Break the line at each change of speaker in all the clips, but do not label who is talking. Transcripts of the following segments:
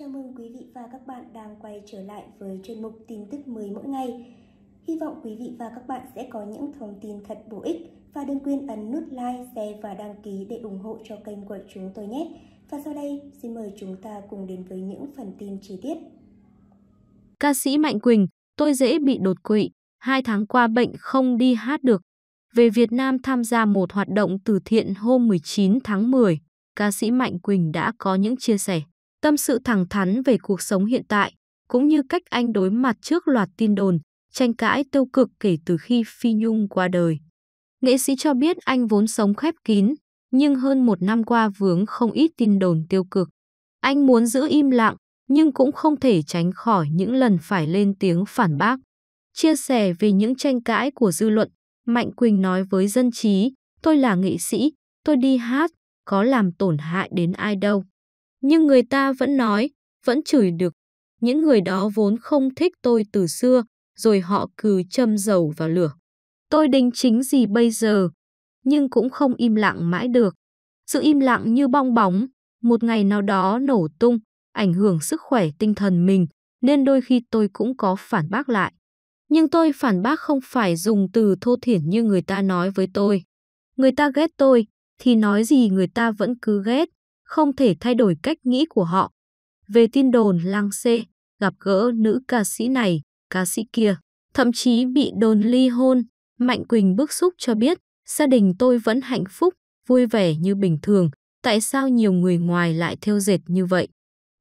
Chào mừng quý vị và các bạn đang quay trở lại với chuyên mục tin tức mới mỗi ngày. Hy vọng quý vị và các bạn sẽ có những thông tin thật bổ ích và đừng quên ấn nút like, share và đăng ký để ủng hộ cho kênh của chúng tôi nhé. Và sau đây, xin mời chúng ta cùng đến với những phần tin chi tiết. Ca sĩ Mạnh Quỳnh, tôi dễ bị đột quỵ, hai tháng qua bệnh không đi hát được. Về Việt Nam tham gia một hoạt động từ thiện hôm 19 tháng 10, ca sĩ Mạnh Quỳnh đã có những chia sẻ tâm sự thẳng thắn về cuộc sống hiện tại, cũng như cách anh đối mặt trước loạt tin đồn, tranh cãi tiêu cực kể từ khi Phi Nhung qua đời. Nghệ sĩ cho biết anh vốn sống khép kín, nhưng hơn một năm qua vướng không ít tin đồn tiêu cực. Anh muốn giữ im lặng, nhưng cũng không thể tránh khỏi những lần phải lên tiếng phản bác. Chia sẻ về những tranh cãi của dư luận, Mạnh Quỳnh nói với dân trí, tôi là nghệ sĩ, tôi đi hát, có làm tổn hại đến ai đâu. Nhưng người ta vẫn nói, vẫn chửi được. Những người đó vốn không thích tôi từ xưa, rồi họ cứ châm dầu vào lửa. Tôi đính chính gì bây giờ, nhưng cũng không im lặng mãi được. Sự im lặng như bong bóng, một ngày nào đó nổ tung, ảnh hưởng sức khỏe tinh thần mình, nên đôi khi tôi cũng có phản bác lại. Nhưng tôi phản bác không phải dùng từ thô thiển như người ta nói với tôi. Người ta ghét tôi, thì nói gì người ta vẫn cứ ghét, không thể thay đổi cách nghĩ của họ. Về tin đồn Lang xê, gặp gỡ nữ ca sĩ này, ca sĩ kia, thậm chí bị đồn ly hôn, Mạnh Quỳnh bức xúc cho biết, gia đình tôi vẫn hạnh phúc, vui vẻ như bình thường, tại sao nhiều người ngoài lại theo dệt như vậy?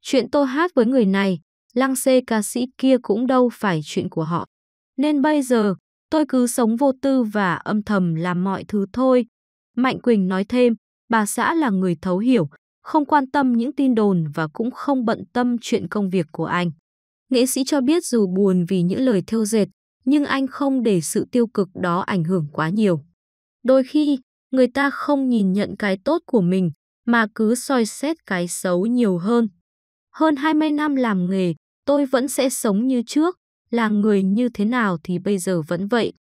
Chuyện tôi hát với người này, Lang xê ca sĩ kia cũng đâu phải chuyện của họ. Nên bây giờ, tôi cứ sống vô tư và âm thầm làm mọi thứ thôi. Mạnh Quỳnh nói thêm, bà xã là người thấu hiểu, không quan tâm những tin đồn và cũng không bận tâm chuyện công việc của anh. Nghệ sĩ cho biết dù buồn vì những lời thêu dệt, nhưng anh không để sự tiêu cực đó ảnh hưởng quá nhiều. Đôi khi, người ta không nhìn nhận cái tốt của mình mà cứ soi xét cái xấu nhiều hơn. Hơn 20 năm làm nghề, tôi vẫn sẽ sống như trước, là người như thế nào thì bây giờ vẫn vậy.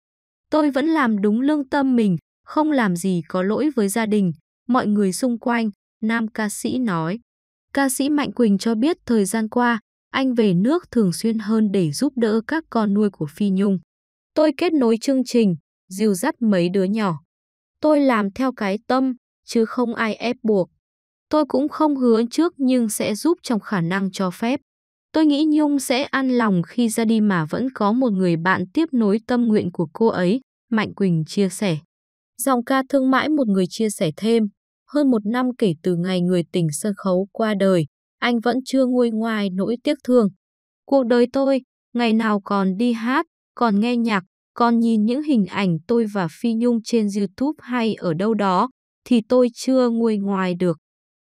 Tôi vẫn làm đúng lương tâm mình, không làm gì có lỗi với gia đình, mọi người xung quanh, nam ca sĩ nói. Ca sĩ Mạnh Quỳnh cho biết thời gian qua, anh về nước thường xuyên hơn để giúp đỡ các con nuôi của Phi Nhung. Tôi kết nối chương trình, dìu dắt mấy đứa nhỏ. Tôi làm theo cái tâm, chứ không ai ép buộc. Tôi cũng không hứa trước nhưng sẽ giúp trong khả năng cho phép. Tôi nghĩ Nhung sẽ an lòng khi ra đi mà vẫn có một người bạn tiếp nối tâm nguyện của cô ấy, Mạnh Quỳnh chia sẻ. Dòng ca thương mãi một người chia sẻ thêm hơn một năm kể từ ngày người tình sân khấu qua đời, anh vẫn chưa nguôi ngoài nỗi tiếc thương. Cuộc đời tôi, ngày nào còn đi hát, còn nghe nhạc, còn nhìn những hình ảnh tôi và Phi Nhung trên YouTube hay ở đâu đó, thì tôi chưa nguôi ngoài được.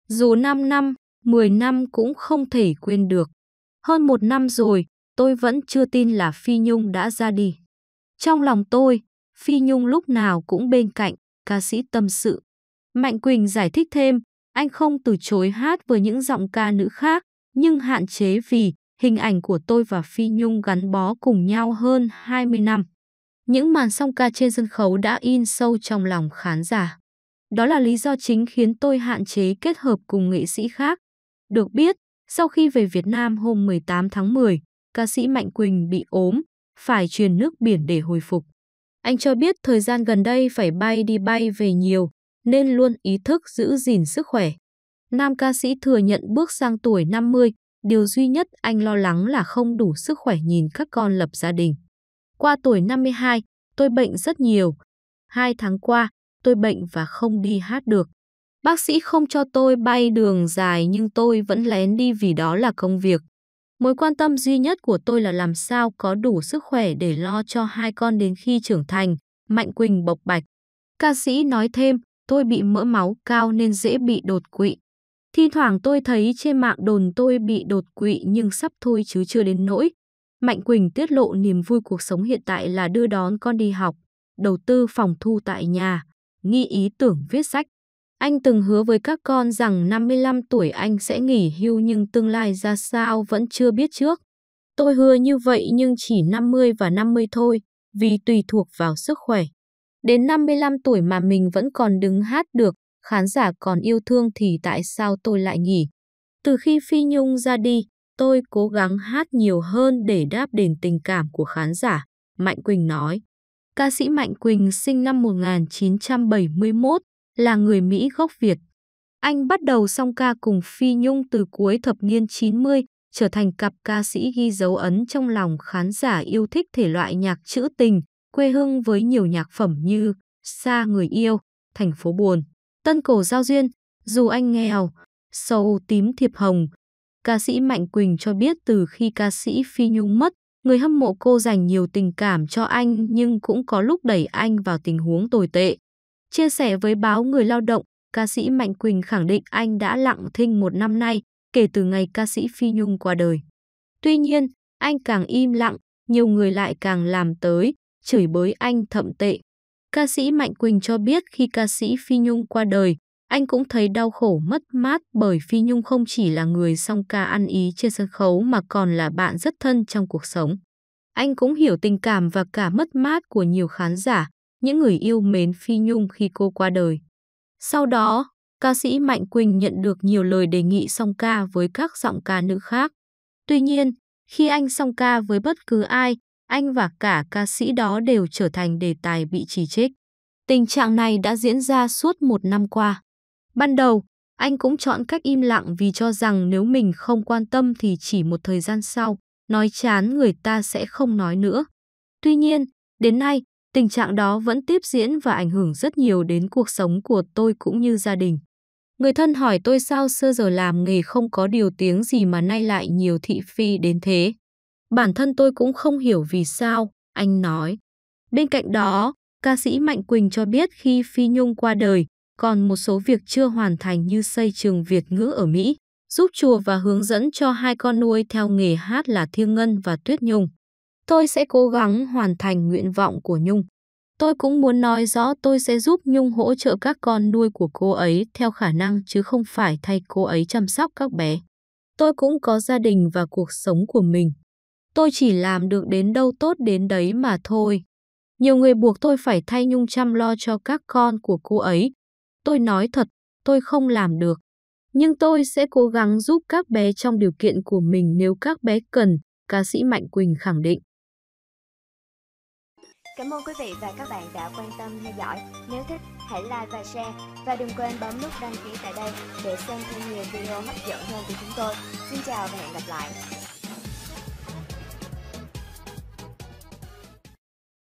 Dù 5 năm, 10 năm cũng không thể quên được. Hơn một năm rồi, tôi vẫn chưa tin là Phi Nhung đã ra đi. Trong lòng tôi, Phi Nhung lúc nào cũng bên cạnh, ca sĩ tâm sự. Mạnh Quỳnh giải thích thêm, anh không từ chối hát với những giọng ca nữ khác, nhưng hạn chế vì hình ảnh của tôi và Phi Nhung gắn bó cùng nhau hơn 20 năm. Những màn song ca trên sân khấu đã in sâu trong lòng khán giả. Đó là lý do chính khiến tôi hạn chế kết hợp cùng nghệ sĩ khác. Được biết, sau khi về Việt Nam hôm 18 tháng 10, ca sĩ Mạnh Quỳnh bị ốm, phải truyền nước biển để hồi phục. Anh cho biết thời gian gần đây phải bay đi bay về nhiều, nên luôn ý thức giữ gìn sức khỏe. Nam ca sĩ thừa nhận bước sang tuổi 50, điều duy nhất anh lo lắng là không đủ sức khỏe nhìn các con lập gia đình. Qua tuổi 52, tôi bệnh rất nhiều. Hai tháng qua, tôi bệnh và không đi hát được. Bác sĩ không cho tôi bay đường dài nhưng tôi vẫn lén đi vì đó là công việc. Mối quan tâm duy nhất của tôi là làm sao có đủ sức khỏe để lo cho hai con đến khi trưởng thành, Mạnh Quỳnh bộc bạch. Ca sĩ nói thêm, tôi bị mỡ máu cao nên dễ bị đột quỵ. Thi thoảng tôi thấy trên mạng đồn tôi bị đột quỵ nhưng sắp thôi chứ chưa đến nỗi. Mạnh Quỳnh tiết lộ niềm vui cuộc sống hiện tại là đưa đón con đi học, đầu tư phòng thu tại nhà, nghi ý tưởng viết sách. Anh từng hứa với các con rằng 55 tuổi anh sẽ nghỉ hưu nhưng tương lai ra sao vẫn chưa biết trước. Tôi hứa như vậy nhưng chỉ 50 và 50 thôi, vì tùy thuộc vào sức khỏe. Đến 55 tuổi mà mình vẫn còn đứng hát được, khán giả còn yêu thương thì tại sao tôi lại nghỉ? Từ khi Phi Nhung ra đi, tôi cố gắng hát nhiều hơn để đáp đền tình cảm của khán giả, Mạnh Quỳnh nói. Ca sĩ Mạnh Quỳnh sinh năm 1971, là người Mỹ gốc Việt. Anh bắt đầu song ca cùng Phi Nhung từ cuối thập niên 90, trở thành cặp ca sĩ ghi dấu ấn trong lòng khán giả yêu thích thể loại nhạc trữ tình, quê hương với nhiều nhạc phẩm như Xa người yêu, Thành phố buồn, Tân cổ giao duyên, Dù anh nghèo, Sầu tím thiệp hồng. Ca sĩ Mạnh Quỳnh cho biết từ khi ca sĩ Phi Nhung mất, người hâm mộ cô dành nhiều tình cảm cho anh nhưng cũng có lúc đẩy anh vào tình huống tồi tệ. Chia sẻ với báo Người Lao động, ca sĩ Mạnh Quỳnh khẳng định anh đã lặng thinh một năm nay kể từ ngày ca sĩ Phi Nhung qua đời. Tuy nhiên, anh càng im lặng, nhiều người lại càng làm tới, chửi bới anh thậm tệ. Ca sĩ Mạnh Quỳnh cho biết khi ca sĩ Phi Nhung qua đời, anh cũng thấy đau khổ mất mát bởi Phi Nhung không chỉ là người song ca ăn ý trên sân khấu mà còn là bạn rất thân trong cuộc sống. Anh cũng hiểu tình cảm và cả mất mát của nhiều khán giả, những người yêu mến Phi Nhung khi cô qua đời. Sau đó, ca sĩ Mạnh Quỳnh nhận được nhiều lời đề nghị song ca với các giọng ca nữ khác. Tuy nhiên, khi anh song ca với bất cứ ai, anh và cả ca sĩ đó đều trở thành đề tài bị chỉ trích. Tình trạng này đã diễn ra suốt một năm qua. Ban đầu, anh cũng chọn cách im lặng vì cho rằng nếu mình không quan tâm thì chỉ một thời gian sau, nói chán người ta sẽ không nói nữa. Tuy nhiên, đến nay, tình trạng đó vẫn tiếp diễn và ảnh hưởng rất nhiều đến cuộc sống của tôi cũng như gia đình. Người thân hỏi tôi sao xưa giờ làm nghề không có điều tiếng gì mà nay lại nhiều thị phi đến thế. Bản thân tôi cũng không hiểu vì sao, anh nói. Bên cạnh đó, ca sĩ Mạnh Quỳnh cho biết khi Phi Nhung qua đời, còn một số việc chưa hoàn thành như xây trường Việt ngữ ở Mỹ, giúp chùa và hướng dẫn cho hai con nuôi theo nghề hát là Thiêng Ngân và Tuyết Nhung. Tôi sẽ cố gắng hoàn thành nguyện vọng của Nhung. Tôi cũng muốn nói rõ tôi sẽ giúp Nhung hỗ trợ các con nuôi của cô ấy theo khả năng chứ không phải thay cô ấy chăm sóc các bé. Tôi cũng có gia đình và cuộc sống của mình. Tôi chỉ làm được đến đâu tốt đến đấy mà thôi. Nhiều người buộc tôi phải thay Nhung chăm lo cho các con của cô ấy. Tôi nói thật, tôi không làm được. Nhưng tôi sẽ cố gắng giúp các bé trong điều kiện của mình nếu các bé cần, ca sĩ Mạnh Quỳnh khẳng định. Cảm ơn quý vị và các bạn đã quan tâm theo dõi. Nếu thích, hãy like và share. Và đừng quên bấm nút đăng ký tại đây để xem thêm nhiều video hấp dẫn hơn của chúng tôi. Xin chào và hẹn gặp lại.